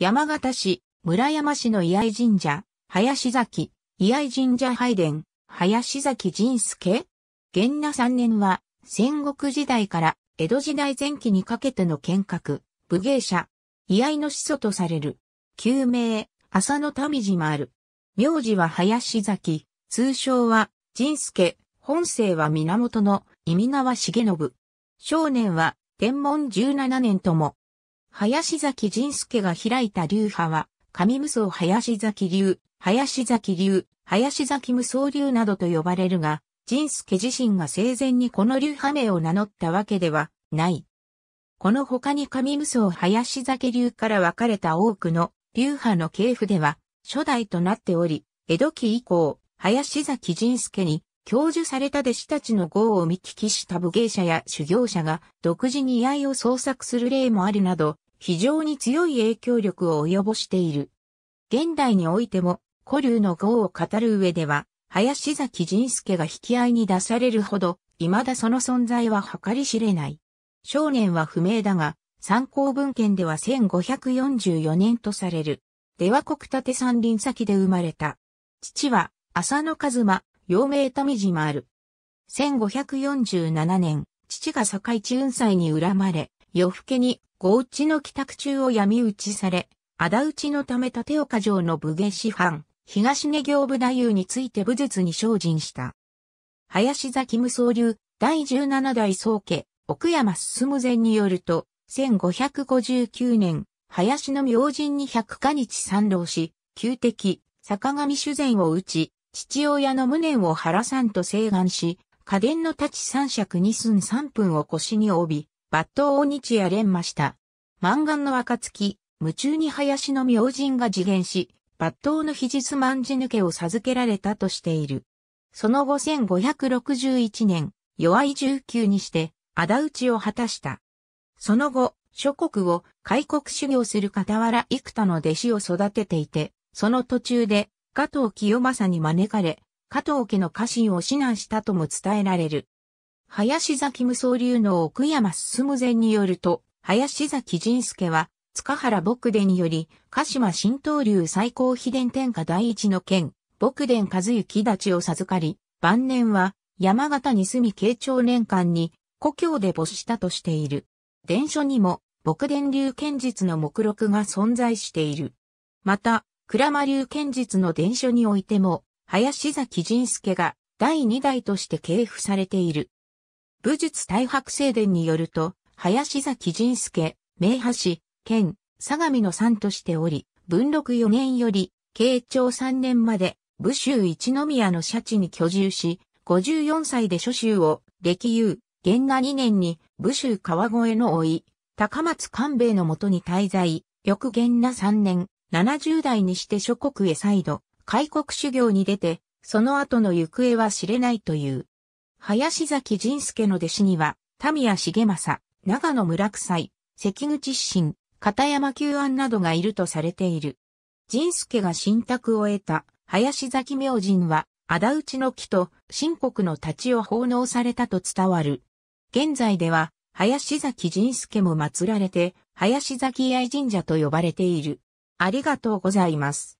山形市、村山市の居合神社、林崎、居合神社拝殿、林崎仁助元那三年は、戦国時代から江戸時代前期にかけての剣閣、武芸者、居合の始祖とされる。旧名、浅野民もある。名字は林崎、通称は仁助、本姓は源の意味川重信。少年は天文17年とも林崎仁介が開いた流派は、上無双林崎流、林崎流、林崎無双流などと呼ばれるが、仁介自身が生前にこの流派名を名乗ったわけではない。この他に上無双林崎流から分かれた多くの流派の系譜では初代となっており、江戸期以降、林崎仁介に教授された弟子たちの号を見聞きした武芸者や修行者が独自に居合を創作する例もあるなど、非常に強い影響力を及ぼしている。現代においても、古流の号を語る上では、林崎仁介が引き合いに出されるほど、未だその存在は計り知れない。少年は不明だが、参考文献では1544年とされる。では国立山林先で生まれた。父は、浅野一馬、陽明民島ある。1547年、父が堺地雲斎に恨まれ、夜更けに、うちの帰宅中を闇討ちされ、仇討ちのため立岡城の武芸師範、東根行部太夫について武術に精進した。林崎武双流、第17代宗家、奥山進前によると、1559年、林の明神に百家日参浪し、旧敵、坂上修善を討ち、父親の無念を原さんと請願し、家伝の立ち三尺二寸三分を腰に帯び、抜刀を日夜連磨した。満願の暁、夢中に林の明神が次元し、抜刀の秘術万事抜けを授けられたとしている。その後1561年、弱い19にして、仇討ちを果たした。その後、諸国を開国修行する傍ら幾多の弟子を育てていて、その途中で、加藤清正に招かれ、加藤家の家臣を指南したとも伝えられる。林崎無双流の奥山進前によると、林崎仁助は、塚原牧伝により、鹿島新東流最高秘伝天下第一の剣、牧伝和幸立ちを授かり、晩年は、山形に住み慶長年間に、故郷で没したとしている。伝書にも、牧伝流剣術の目録が存在している。また、鞍馬流剣術の伝書においても、林崎仁助が第二代として掲譜されている。武術大白聖伝によると、林崎仁介、名橋、県、相模の三としており、文禄四年より、慶長三年まで、武州一宮の社地に居住し、54歳で諸州を、歴遊、元那二年に、武州川越の老い、高松官兵衛のもとに滞在、翌元那三年、七十代にして諸国へ再度、開国修行に出て、その後の行方は知れないという。林崎仁介の弟子には、田宮重政、長野村井、関口信、片山久安などがいるとされている。仁介が信託を得た林崎明神は、仇討ちの木と新国の太刀を奉納されたと伝わる。現在では、林崎仁介も祀られて、林崎愛神社と呼ばれている。ありがとうございます。